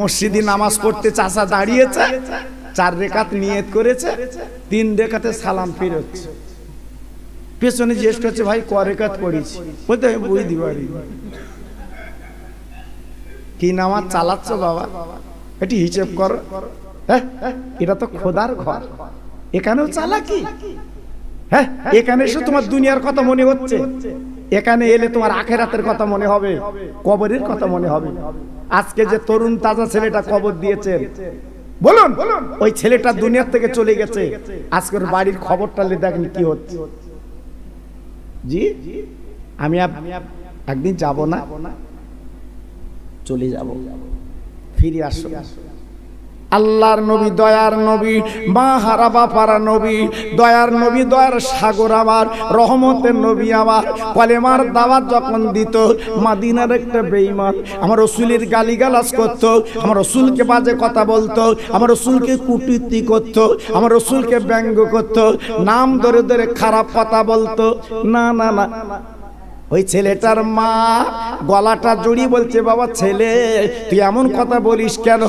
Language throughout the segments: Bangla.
মসজিদে নামাজ পড়তে চাচা দাঁড়িয়েছে চার রেখাত নিয়ত করেছে তিন রেখাতে সালাম ফিরোচ্ছে পেছনে জিজ্ঞেস করছে ভাই ক রেখাত পড়েছি বলতে আমি বুঝতে কি নামাজ চালাচ্ছ বাবা এটি হিসেব করো হ্যাঁ এটা তো খোদার ঘর এখানেও চালাকি হ্যাঁ এখানে এসে তোমার দুনিয়ার কথা মনে হচ্ছে এখানে এলে তোমার আখেরাতের কথা মনে হবে কবরের কথা মনে হবে আজকে যে তরুণ তাজা ছেলেটা কবর দিয়েছেন বলুন ওই ছেলেটা দুনিয়ার থেকে চলে গেছে আজকের বাড়ির খবরটা দেখেন কি হচ্ছে জি আমি একদিন যাব না চলে যাব ফিরে আসো আল্লাহর নবী দয়ার নবী মা হারা পারা নবী দয়ার নবী দয়ার সাগর আমার রহমতের নবী আমার কলেমার দাওয়াত যখন দিত মাদিনার একটা বেইমান আমার রসুলের গালিগালাজ করত আমার রসুলকে বাজে কথা বলতো আমার রসুলকে কুটিতি করত আমার রসুলকে ব্যঙ্গ করত নাম ধরে ধরে খারাপ কথা বলতো না না না ওই ছেলেটার মা গলাটা জড়িয়ে বলছে বাবা ছেলে তুই এমন কথা বলিস কেন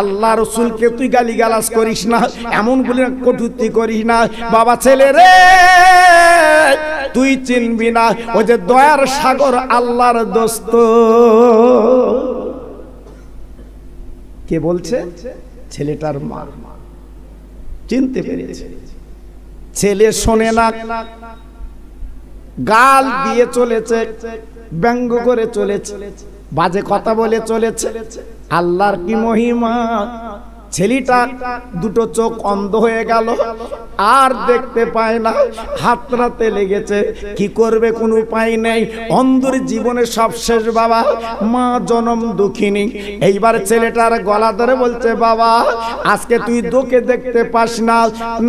আল্লাহ রসুলকে তুই গালি গালাস করিস না এমন বলে কটুতি করিস না বাবা ছেলে রে তুই চিনবি না ওই যে দয়ার সাগর আল্লাহর দোস্ত কে বলছে ছেলেটার মা চিনতে পেরেছে ছেলে শোনে না গাল দিয়ে চলেছে ব্যঙ্গ করে চলেছে বাজে কথা বলে চলেছে আল্লাহর কি মহিমা ছেলিটা দুটো চোখ অন্ধ হয়ে গেল আর দেখতে পায় না হাতরাতে লেগেছে কি করবে কোনো উপায় নেই অন্ধর জীবনে সব শেষ বাবা মা জনম দুঃখিনী এইবার ছেলেটার গলা ধরে বলছে বাবা আজকে তুই দোকে দেখতে পাস না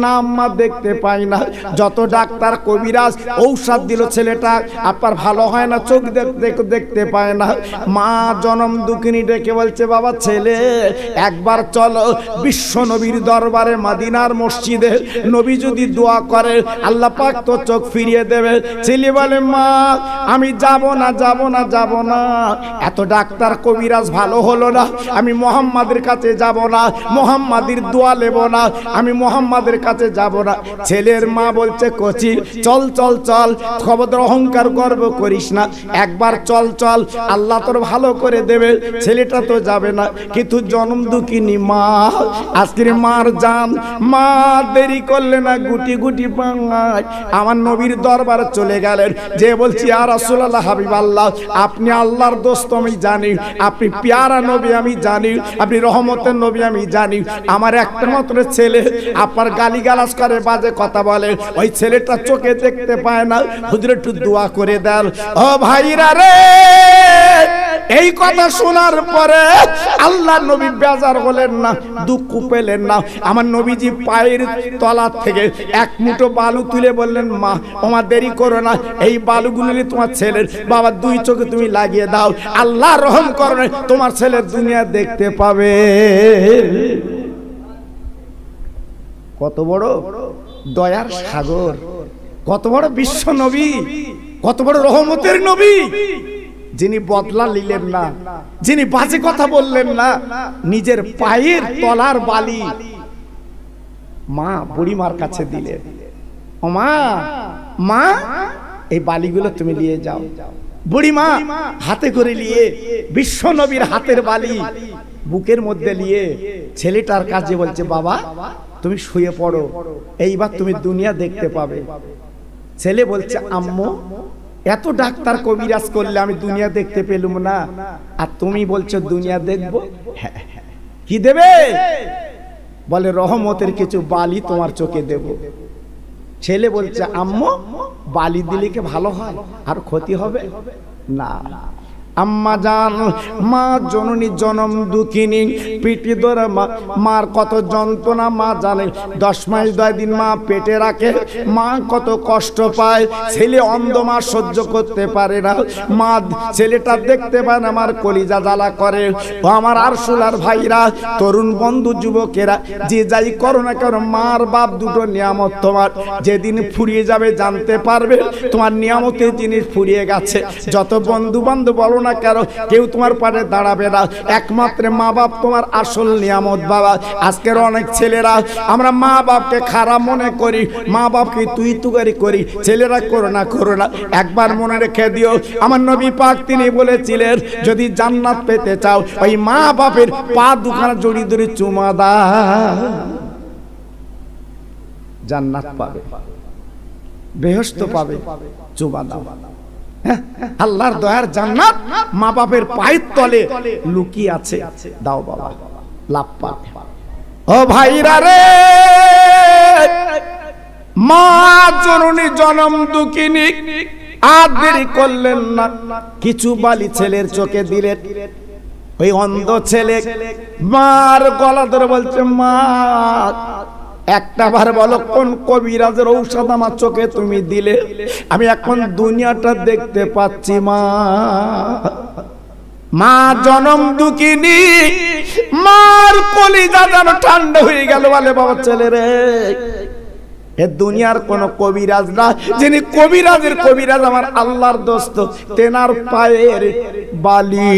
না মা দেখতে পাই না যত ডাক্তার কবিরাজ ঔষধ দিল ছেলেটা আপনার ভালো হয় না চোখ দেখতে দেখতে পায় না মা জনম দুঃখিনী ডেকে বলছে বাবা ছেলে একবার চলো বিশ্ব নবীর দরবারে মাদিনার মসজিদে নবী যদি দোয়া করে আল্লাহ পাক তো চোখ ফিরিয়ে দেবে ছেলে বলে মা আমি যাব না যাব না যাব না এত ডাক্তার কবিরাজ ভালো হলো না আমি মোহাম্মদের কাছে যাব না মোহাম্মদের দোয়া নেব না আমি মোহাম্মদের কাছে যাব না ছেলের মা বলছে কচি চল চল চল খবর অহংকার গর্ব করিস না একবার চল চল আল্লাহ তোর ভালো করে দেবে ছেলেটা তো যাবে না কিন্তু জন্ম দুঃখিনী মা আজকের মার যান মা দেরি করলে না গুটি গুটি বাংলায় আমার নবীর দরবার চলে গেলেন যে বলছি আর রাসূলুল্লাহ হাবিব আল্লাহ আপনি আল্লাহর দোস্ত আমি জানি আপনি পেয়ারা নবী আমি জানি আপনি রহমতের নবী আমি জানি আমার একটা মাত্র ছেলে আপনার গালি গালাস করে বাজে কথা বলে ওই ছেলেটা চোখে দেখতে পায় না হুজুর একটু দোয়া করে দেন ও ভাইরা রে এই কথা শোনার পরে আল্লাহ নবী বেজার হলেন না দুঃখ পেলেন না আমার নবীজি পায়ের তলার থেকে এক মুঠো বালু তুলে বললেন মা আমার দেরি করো না এই বালুগুলি তোমার ছেলের বাবা দুই চোখে তুমি লাগিয়ে দাও আল্লাহ রহম করো তোমার ছেলে দুনিয়া দেখতে পাবে কত বড় দয়ার সাগর কত বড় বিশ্ব নবী কত বড় রহমতের নবী যিনি বদলা নিলেন না যিনি বাজে কথা বললেন না নিজের পায়ের তলার বালি মা বুড়িমার কাছে দিলেন ও মা মা এই বালিগুলো তুমি নিয়ে যাও বুড়িমা হাতে করে নিয়ে বিশ্ব নবীর হাতের বালি বুকের মধ্যে নিয়ে ছেলেটার কাছে বলছে বাবা তুমি শুয়ে পড়ো এইবার তুমি দুনিয়া দেখতে পাবে ছেলে বলছে আম্মু এত ডাক্তার কবিরাজ করলে আমি দুনিয়া দেখতে পেলুম না আর তুমি বলছো দুনিয়া দেখবো হ্যাঁ, হ্যাঁ। কি দেবে বলে রহমতের কিছু বালি তোমার চোখে দেব ছেলে বলছে আম্মু বালি দিলে কি ভালো হয় আর ক্ষতি হবে না আম্মা জান মা জননী জনম দুঃখিনী পিটি ধরে মা মার কত যন্ত্রণা মা জানে দশ মাস দয় দিন মা পেটে রাখে মা কত কষ্ট পায় ছেলে অন্ধ মা সহ্য করতে পারে না মা ছেলেটা দেখতে পায় না আমার কলিজা জ্বালা করে আমার আরশুলার ভাইরা তরুণ বন্ধু যুবকেরা যে যাই করো না কেন মার বাপ দুটো নিয়ামত তোমার যেদিন ফুরিয়ে যাবে জানতে পারবে তোমার নিয়ামতের জিনিস ফুরিয়ে গেছে যত বন্ধু বান্ধব বলো না কারো কেউ তোমার পাশে দাঁড়াবে না একমাত্র মা বাপ তোমার আসল নিয়ামত বাবা আজকের অনেক ছেলেরা আমরা মা বাপকে খারাপ মনে করি মা বাপকে তুই তুগারি করি ছেলেরা করো না করো না একবার মনে রেখে দিও আমার নবী পাক তিনি বলেছিলেন যদি জান্নাত পেতে চাও ওই মা বাপের পা দুখানা জড়ি ধরে চুমা দা জান্নাত পাবে বেহস্ত পাবে চুমা দা হ্যাঁ? আল্লাহর দয়ার জান্নাত মা বাপের পায়ের তলে লুকিয়ে আছে দাও বাবা লাভ ও ভাইরা রে মা জননী জনম দুঃখিনী আর দেরি করলেন না কিছু বালি ছেলের চোখে দিলেন ওই অন্ধ ছেলে মার গলা ধরে বলছে মা একটা বার বলো কোন কবিরাজের ঔষধ আমার চোখে তুমি দিলে আমি এখন দুনিয়াটা দেখতে পাচ্ছি মা মা জনম দুকিনি মার কলিজা যেন ঠান্ডা হয়ে গেল বলে বাবা ছেলে রে এ দুনিয়ার কোন কবিরাজ না যিনি কবিরাজের কবিরাজ আমার আল্লাহর দোস্ত তেনার পায়ের বালি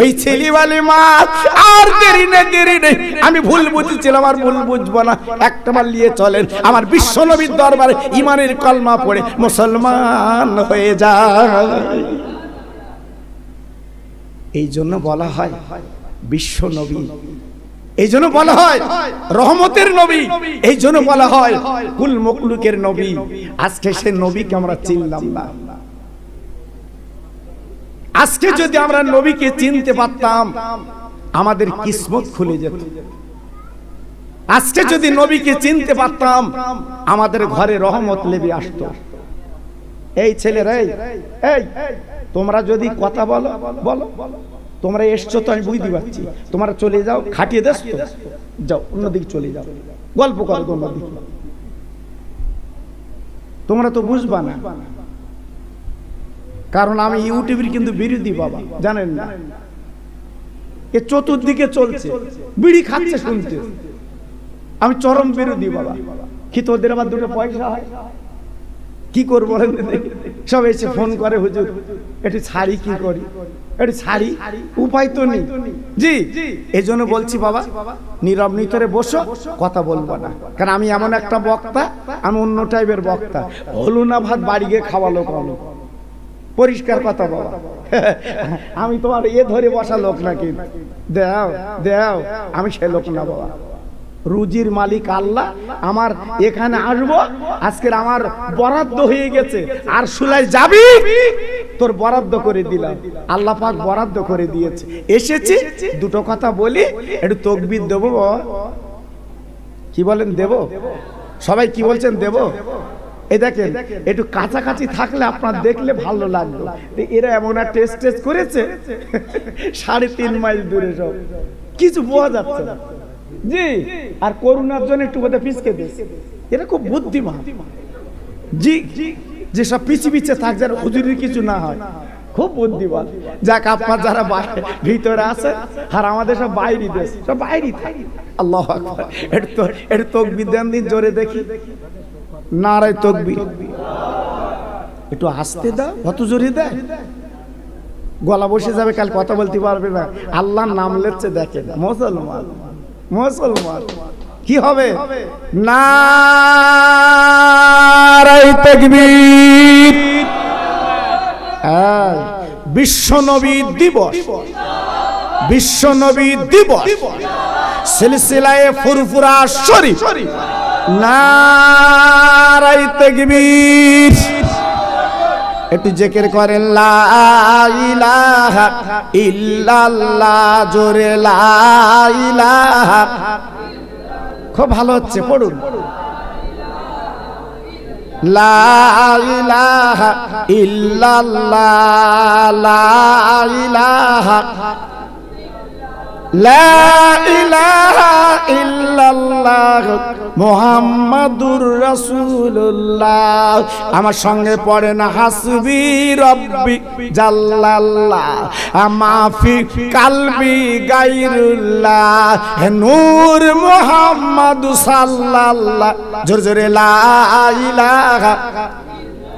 ওই ছেলে বালি মাছ আর দেরি না দেরি নেই আমি ভুল বুঝেছিলাম আর ভুল বুঝবো না একটা মাল নিয়ে চলেন আমার বিশ্ব নবীর দরবারে ইমানের কলমা পড়ে মুসলমান হয়ে যায় এই জন্য বলা হয় বিশ্ব নবী এই জন্য বলা হয় রহমতের নবী এই জন্য বলা হয় কুল মকলুকের নবী আজকে সে নবীকে আমরা চিনলাম না আজকে যদি আমরা নবীকে চিনতে পারতাম আমাদের কিসমত খুলে যেত আজকে যদি নবীকে চিনতে পারতাম আমাদের ঘরে রহমত লেবে আসত এই ছেলেরাই এই তোমরা যদি কথা বলো বলো বলো তোমরা এসছো তো আমি বুঝতে পারছি তোমরা চলে যাও খাটিয়ে দেশ তো যাও অন্যদিকে চলে যাও গল্প করো তোমরা দেখি তোমরা তো বুঝবা না কারণ আমি ইউটিউবের কিন্তু বিরোধী বাবা জানেন না এ চতুর্দিকে চলছে বিড়ি খাচ্ছে শুনছে আমি চরম বিরোধী বাবা কি তোদের আবার দুটো পয়সা হয় কি করব সব এসে ফোন করে হুজুর একটু ছাড়ি কি করি একটু ছাড়ি উপায় তো নেই জি এই জন্য বলছি বাবা নীরব নিতরে বসো কথা বলবো না কারণ আমি এমন একটা বক্তা আমি অন্য টাইপের বক্তা হলু না ভাত বাড়ি গিয়ে খাওয়ালো কমো পরিষ্কার কথা বাবা আমি তোমার এ ধরে বসা লোক না কিন্তু দেও দেও আমি সে লোক না বাবা রুজির মালিক আল্লাহ আমার এখানে আসব আজকের আমার বরাদ্দ হয়ে গেছে আর সুলাই যাবি তোর বরাদ্দ করে দিলাম আল্লাহ পাক বরাদ্দ করে দিয়েছে এসেছি দুটো কথা বলি একটু তকবির দেবো কি বলেন দেব সবাই কি বলছেন দেব এই দেখেন একটু কাছাকাছি থাকলে আপনার দেখলে ভালো লাগলো এরা এমন একটা টেস্ট টেস্ট করেছে সাড়ে তিন মাইল দূরে সব কিছু বোঝা যাচ্ছে না জি আর করুণার জন্য একটু বোধ পিছকে দিয়েছে এটা খুব বুদ্ধিমান জি যেসব পিছিয়ে পিছিয়ে থাক যেন হুজুরির কিছু না হয় খুব বুদ্ধিমান যাক আপনার যারা ভিতরে আছে আর আমাদের সব বাইরে দেশ সব বাইরে থাকে আল্লাহ এটা তো এটা দিন জোরে দেখি নারায় তকবি একটু আসতে দাও কত জোরে দেয় গলা বসে যাবে কাল কথা বলতে পারবে না আল্লাহ নাম লেচ্ছে দেখে দেখেন মুসলমান মুসলমান কি হবে না হ্যাঁ। বিশ্ব নবী দিবস বিশ্ব নবী দিবস সিলসিলায় ফুরফুরা শরীফ নারাই তাকবীর একটু জেকের করেন জোরে খুব ভালো হচ্ছে পড়ুন লাহা ইহা আমার সঙ্গে না হাসবি রব্বি জাল্লাফি কালবি গাইরুল্লাহ নূর মোহাম্মদ সাল্লাল্লাহ জোর জোরে লা ইলাহা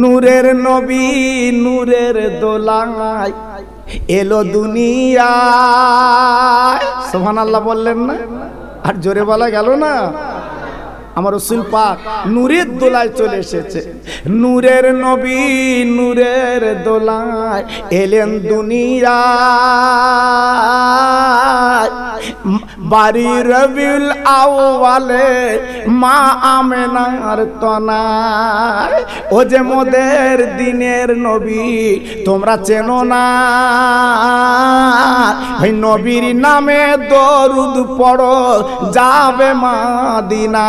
নূরের নবী নূরের দোলায় এলো দুনিয়া সোহান আল্লাহ বললেন না আর জোরে বলা গেল না আমার রসুল পাক নূরের দোলায় চলে এসেছে নূরের নবী নূরের দোলায় এলেন দুনিয়া বাড়ি রবিউল আওয়ালে মা আমেনার তনায় ও যে মোদের দিনের নবী তোমরা চেনো না ওই নবীর নামে দরুদ পড়ো যাবে মা দিনা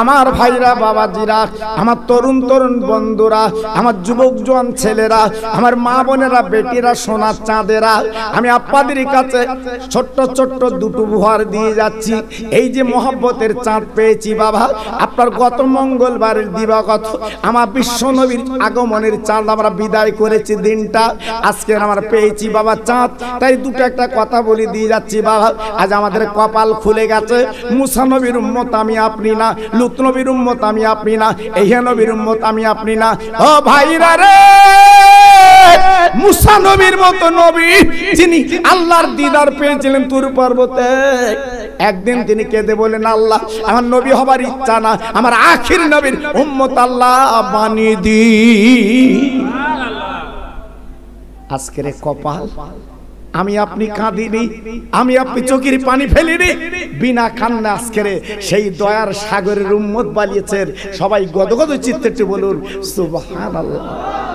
আমার ভাইরা বাবাজিরা আমার তরুণ তরুণ বন্ধুরা আমার যুবক জোয়ান ছেলেরা আমার মা বোনেরা বেটিরা সোনার চাঁদেরা আমি আপাদের কাছে ছোট্ট ছোট্ট দুটো উপহার দিয়ে যাচ্ছি এই যে মহাব্বতের চাঁদ পেয়েছি বাবা আপনার গত মঙ্গলবারের দিবাগত আমার বিশ্বনবীর আগমনের চাঁদ আমরা বিদায় করেছি দিনটা আজকে আমরা পেয়েছি বাবা চাঁদ তাই দুটো একটা কথা বলি দিয়ে যাচ্ছি বাবা আজ আমাদের কপাল খুলে গেছে মুসানবীর উম্মত আমি আপনি না লুত নবীর উম্মত আমি আপনি না এহিয়া নবীর উম্মত আমি আপনি না ও ভাইরা রে মুসা নবীর মতো নবী যিনি আল্লাহর দিদার পেয়েছিলেন তুর পর্বতে একদিন তিনি কেঁদে বলেন আল্লাহ আমার নবী হবার ইচ্ছা না আমার আখির নবীর উম্মত আল্লাহ বানিয়ে দি আজকের কপাল আমি আপনি কাঁদিনি আমি আপনি চোখের পানি ফেলিনি বিনা কান্না আজকেরে সেই দয়ার সাগরের উম্মত বালিয়েছেন সবাই গদগদ চিত্তে বলুন সুবহানাল্লাহ